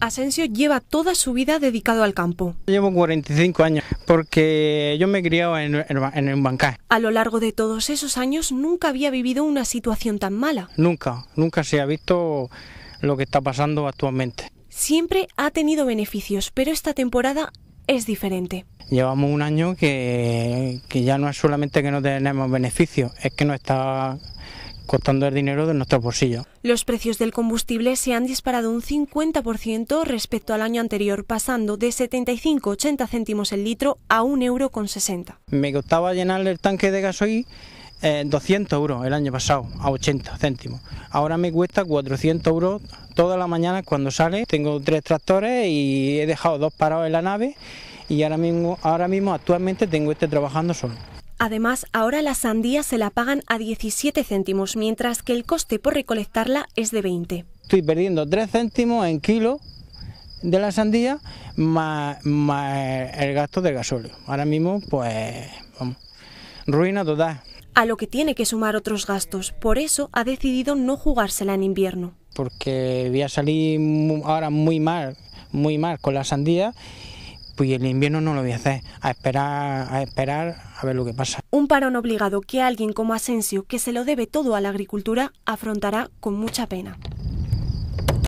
Asensio lleva toda su vida dedicado al campo. Llevo 45 años porque yo me he criado en, en, en A lo largo de todos esos años nunca había vivido una situación tan mala. Nunca, nunca se ha visto lo que está pasando actualmente. Siempre ha tenido beneficios, pero esta temporada es diferente. Llevamos un año que, que ya no es solamente que no tenemos beneficios, es que no está costando el dinero de nuestros bolsillo. Los precios del combustible se han disparado un 50% respecto al año anterior, pasando de 75,80 céntimos el litro a 1,60 euro. Me costaba llenar el tanque de gasoil 200 eh, euros el año pasado, a 80 céntimos. Ahora me cuesta 400 euros toda la mañana cuando sale. Tengo tres tractores y he dejado dos parados en la nave y ahora mismo, ahora mismo actualmente tengo este trabajando solo. Además, ahora las sandías se la pagan a 17 céntimos, mientras que el coste por recolectarla es de 20. Estoy perdiendo 3 céntimos en kilo de la sandía más, el gasto del gasóleo. Ahora mismo, pues, vamos, ruina total. A lo que tiene que sumar otros gastos. Por eso ha decidido no jugársela en invierno. Porque voy a salir ahora muy mal, muy mal con la sandía pues el invierno no lo voy a hacer, a esperar, a esperar a ver lo que pasa. Un parón obligado que alguien como Asensio, que se lo debe todo a la agricultura, afrontará con mucha pena.